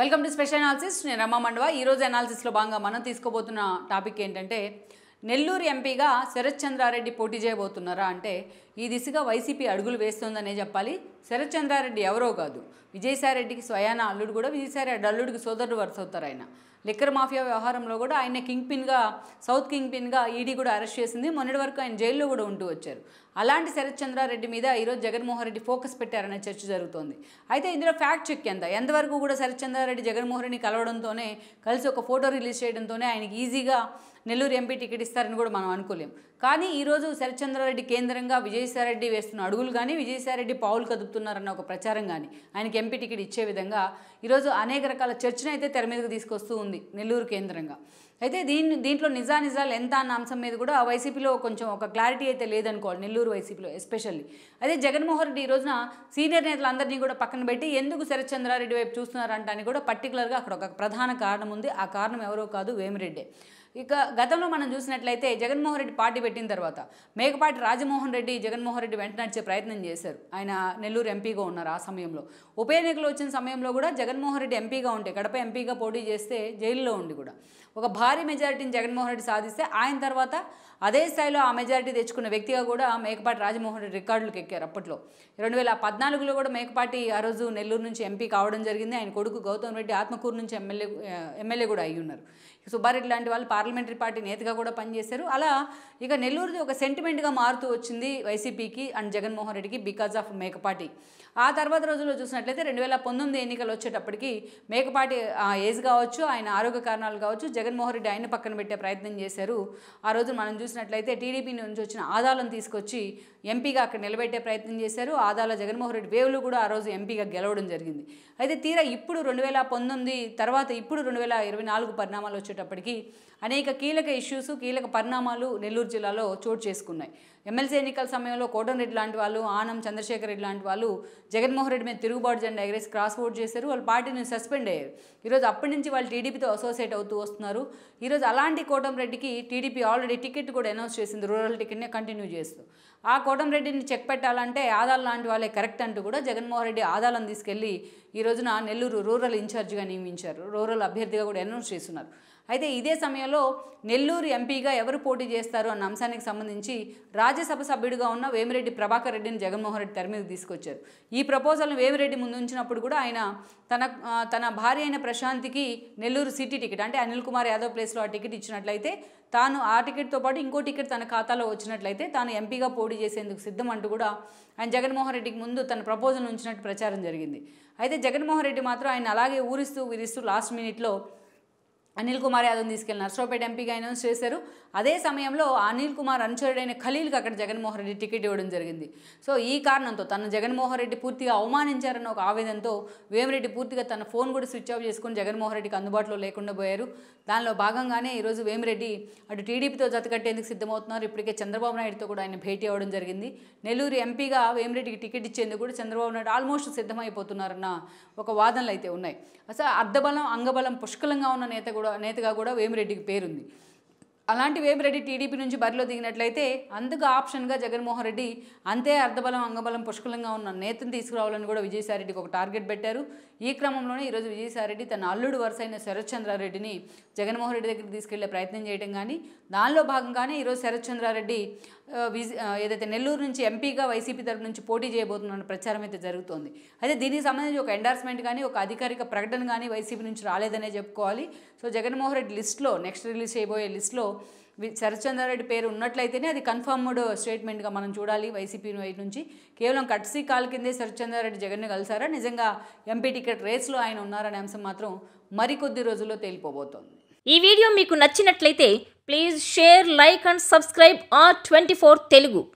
welcome to special analysis నేను రమా మండవ ఈరోజు అనాలిసిస్లో భాగంగా మనం తీసుకోబోతున్న టాపిక్ ఏంటంటే నెల్లూరు ఎంపీగా శరత్ చంద్రారెడ్డి పోటీ చేయబోతున్నారా అంటే ఈ దిశగా వైసీపీ అడుగులు వేస్తోందనే చెప్పాలి శరత్ చంద్రారెడ్డి ఎవరో కాదు విజయసాయిరెడ్డికి స్వయాన అల్లుడు కూడా విజయసాయిరెడ్డి అల్లుడికి సోదరుడు వరుస అవుతారు ఆయన లిక్కర్ మాఫియా వ్యవహారంలో కూడా ఆయన కింగ్ పిన్గా సౌత్ కింగ్ పిన్గా ఈడీ కూడా అరెస్ట్ చేసింది మొన్నటి వరకు ఆయన జైల్లో కూడా ఉంటూ వచ్చారు అలాంటి శరత్ చంద్రారెడ్డి మీద ఈరోజు జగన్మోహన్ రెడ్డి ఫోకస్ పెట్టారనే చర్చ జరుగుతోంది అయితే ఇందులో ఫ్యాక్ట్ చెక్ ఎంత ఎంతవరకు కూడా శరత్ చంద్రారెడ్డి జగన్మోహన్ రెడ్డిని కలవడంతోనే కలిసి ఒక ఫోటో రిలీజ్ చేయడంతోనే ఆయనకి ఈజీగా నెల్లూరు ఎంపీ టికెట్ ఇస్తారని కూడా మనం అనుకోలేం కానీ ఈరోజు శరత్చంద్రారెడ్డి కేంద్రంగా విజయసాయిరెడ్డి వేస్తున్న అడుగులు కానీ విజయసాయిరెడ్డి పావులు కదుపుతున్నారన్న ఒక ప్రచారం కానీ ఆయనకి ఎంపీ టికెట్ ఇచ్చే విధంగా ఈరోజు అనేక రకాల చర్చను అయితే తెర మీదకు తీసుకొస్తూ ఉంది నెల్లూరు కేంద్రంగా అయితే దీని దీంట్లో నిజానిజాలు ఎంత అన్న అంశం మీద కూడా ఆ వైసీపీలో కొంచెం ఒక క్లారిటీ అయితే లేదనుకోవాలి నెల్లూరు వైసీపీలో ఎస్పెషల్లీ అదే జగన్మోహన్ రెడ్డి ఈ రోజున సీనియర్ నేతలందరినీ కూడా పక్కన పెట్టి ఎందుకు శరత్చంద్రారెడ్డి వైపు చూస్తున్నారంటానికి కూడా పర్టికులర్గా అక్కడ ఒక ప్రధాన కారణం ఉంది ఆ కారణం ఎవరో కాదు వేమిరెడ్డే ఇక గతంలో మనం చూసినట్లయితే జగన్మోహన్ రెడ్డి పార్టీ పెట్టిన తర్వాత మేకపాటి రాజమోహన్ రెడ్డి జగన్మోహన్ రెడ్డి వెంట నడిచే ప్రయత్నం చేశారు ఆయన నెల్లూరు ఎంపీగా ఉన్నారు ఆ సమయంలో ఉప ఎన్నికలు వచ్చిన సమయంలో కూడా జగన్మోహన్ రెడ్డి ఎంపీగా ఉంటే గడప ఎంపీగా పోటీ చేస్తే జైల్లో ఉండి కూడా ఒక భారీ మెజారిటీని జగన్మోహన్ రెడ్డి సాధిస్తే ఆయన తర్వాత అదే స్థాయిలో ఆ మెజారిటీ తెచ్చుకున్న వ్యక్తిగా కూడా మేకపాటి రాజమోహన్ రెడ్డి రికార్డులకు ఎక్కారు అప్పట్లో రెండు వేల పద్నాలుగులో కూడా మేకపాటి ఆ రోజు నెల్లూరు నుంచి ఎంపీ కావడం జరిగింది ఆయన కొడుకు గౌతమ్ రెడ్డి ఆత్మకూరు నుంచి ఎమ్మెల్యే ఎమ్మెల్యే కూడా అయ్యి ఉన్నారు సుబ్బారెడ్డి లాంటి వాళ్ళు పార్లమెంటరీ పార్టీ నేతగా కూడా పనిచేశారు అలా ఇక నెల్లూరుది ఒక సెంటిమెంట్గా మారుతూ వచ్చింది వైసీపీకి అండ్ జగన్మోహన్ రెడ్డికి బికాజ్ ఆఫ్ మేకపాటి ఆ తర్వాత రోజుల్లో చూసినట్లయితే రెండు వేల పంతొమ్మిది ఎన్నికలు వచ్చేటప్పటికి మేకపాటి ఏజ్ కావచ్చు ఆయన ఆరోగ్య కారణాలు కావచ్చు జగన్మోహన్ రెడ్డి ఆయన పక్కన పెట్టే ప్రయత్నం చేశారు ఆ రోజు మనం చూసినట్లయితే టీడీపీ నుంచి వచ్చిన ఆదాలను తీసుకొచ్చి ఎంపీగా అక్కడ నిలబెట్టే ప్రయత్నం చేశారు ఆదాల జగన్మోహన్ రెడ్డి వేవులు కూడా ఆ రోజు ఎంపీగా గెలవడం జరిగింది అయితే తీరా ఇప్పుడు రెండు వేల తర్వాత ఇప్పుడు రెండు వేల ఇరవై నాలుగు పరిణామాలు వచ్చేటప్పటికి అనేక కీలక ఇష్యూస్ కీలక పరిణామాలు నెల్లూరు జిల్లాలో చోటు చేసుకున్నాయి ఎమ్మెల్సీ ఎన్నికల సమయంలో రెడ్డి లాంటి వాళ్ళు ఆనం చంద్రశేఖర్ రెడ్డి లాంటి వాళ్ళు జగన్మోహన్ రెడ్డి మీద తిరుగుబాటు జెండా ఎగరేసి క్రాస్ ఓట్ చేశారు వాళ్ళు పార్టీని సస్పెండ్ అయ్యారు ఈరోజు అప్పటి నుంచి వాళ్ళు టీడీపీతో అసోసియేట్ అవుతూ వస్తున్నారు ఈరోజు అలాంటి రెడ్డికి టీడీపీ ఆల్రెడీ టికెట్ కూడా అనౌన్స్ చేసింది రూరల్ టికెట్ని కంటిన్యూ చేస్తూ ఆ రెడ్డిని చెక్ పెట్టాలంటే ఆధార్ లాంటి వాళ్ళే కరెక్ట్ అంటూ కూడా జగన్మోహన్ రెడ్డి ఆదాలను తీసుకెళ్లి ఈ రోజున నెల్లూరు రూరల్ ఇన్ఛార్జిగా నియమించారు రూరల్ అభ్యర్థిగా కూడా అనౌన్స్ చేస్తున్నారు అయితే ఇదే సమయంలో నెల్లూరు ఎంపీగా ఎవరు పోటీ చేస్తారు అన్న అంశానికి సంబంధించి రాజ్యసభ సభ్యుడిగా ఉన్న వేమిరెడ్డి ప్రభాకర్ రెడ్డిని జగన్మోహన్ రెడ్డి తెర మీద తీసుకొచ్చారు ఈ ప్రపోజల్ను వేమిరెడ్డి ముందుంచినప్పుడు కూడా ఆయన తన తన భార్య అయిన ప్రశాంత్కి నెల్లూరు సిటీ టికెట్ అంటే అనిల్ కుమార్ యాదవ్ ప్లేస్లో ఆ టికెట్ ఇచ్చినట్లయితే తాను ఆ టికెట్తో పాటు ఇంకో టికెట్ తన ఖాతాలో వచ్చినట్లయితే తాను ఎంపీగా పోటీ చేసేందుకు సిద్ధం అంటూ కూడా ఆయన జగన్మోహన్ రెడ్డికి ముందు తన ప్రపోజల్ ఉంచినట్టు ప్రచారం జరిగింది అయితే జగన్మోహన్ రెడ్డి మాత్రం ఆయన అలాగే ఊరిస్తూ విరిస్తూ లాస్ట్ మినిట్లో అనిల్ కుమార్ యాదవ్ తీసుకెళ్లి నర్సరావుపేట ఎంపీగా అనౌన్స్ చేశారు అదే సమయంలో అనిల్ కుమార్ అనుచరుడైన ఖలీల్కి అక్కడ జగన్మోహన్ రెడ్డి టికెట్ ఇవ్వడం జరిగింది సో ఈ కారణంతో తను జగన్మోహన్ రెడ్డి పూర్తిగా అవమానించారన్న ఒక ఆవేదనతో వేమిరెడ్డి పూర్తిగా తన ఫోన్ కూడా స్విచ్ ఆఫ్ చేసుకుని జగన్మోహన్ రెడ్డికి అందుబాటులో లేకుండా పోయారు దానిలో భాగంగానే ఈరోజు వేమిరెడ్డి అటు టీడీపీతో జతకట్టేందుకు సిద్ధమవుతున్నారు ఇప్పటికే చంద్రబాబు నాయుడుతో కూడా ఆయన భేటీ అవ్వడం జరిగింది నెల్లూరు ఎంపీగా వేమిరెడ్డికి టికెట్ ఇచ్చేందుకు కూడా చంద్రబాబు నాయుడు ఆల్మోస్ట్ సిద్ధమైపోతున్నారన్న ఒక వాదనలు అయితే ఉన్నాయి అసలు అర్ధబలం అంగబలం పుష్కలంగా ఉన్న నేత కూడా కూడా నేతగా కూడా వేమిరెడ్డికి పేరుంది అలాంటి వేమిరెడ్డి టీడీపీ నుంచి బరిలో దిగినట్లయితే అందుకు ఆప్షన్గా జగన్మోహన్ రెడ్డి అంతే అర్ధబలం అంగబలం పుష్కలంగా ఉన్న నేతను తీసుకురావాలని కూడా విజయసాయిరెడ్డికి ఒక టార్గెట్ పెట్టారు ఈ క్రమంలోనే ఈరోజు విజయసాయిరెడ్డి తన అల్లుడు వరుసైన శరత్చంద్రారెడ్డిని జగన్మోహన్ రెడ్డి దగ్గరికి తీసుకెళ్లే ప్రయత్నం చేయడం కానీ దానిలో భాగంగానే ఈరోజు శరత్చంద్రారెడ్డి ఏదైతే నెల్లూరు నుంచి ఎంపీగా వైసీపీ తరపు నుంచి పోటీ చేయబోతున్న ప్రచారం అయితే జరుగుతోంది అయితే దీనికి సంబంధించి ఒక ఎండార్స్మెంట్ కానీ ఒక అధికారిక ప్రకటన కానీ వైసీపీ నుంచి రాలేదనే చెప్పుకోవాలి సో జగన్మోహన్ రెడ్డి లిస్ట్లో నెక్స్ట్ రిలీజ్ చేయబోయే లిస్ట్లో శరత్చంద్రారెడ్డి పేరు ఉన్నట్లయితేనే అది కన్ఫర్మ్డ్ స్టేట్మెంట్గా మనం చూడాలి వైసీపీ వైపు నుంచి కేవలం కట్సీ కాల్ కిందే శరత్చంద్రారెడ్డి జగన్ను కలిసారా నిజంగా ఎంపీ టికెట్ రేస్లో ఆయన ఉన్నారనే అంశం మాత్రం మరికొద్ది రోజుల్లో తేలిపోబోతోంది ఈ వీడియో మీకు నచ్చినట్లయితే please share like and subscribe R twenty four Telugu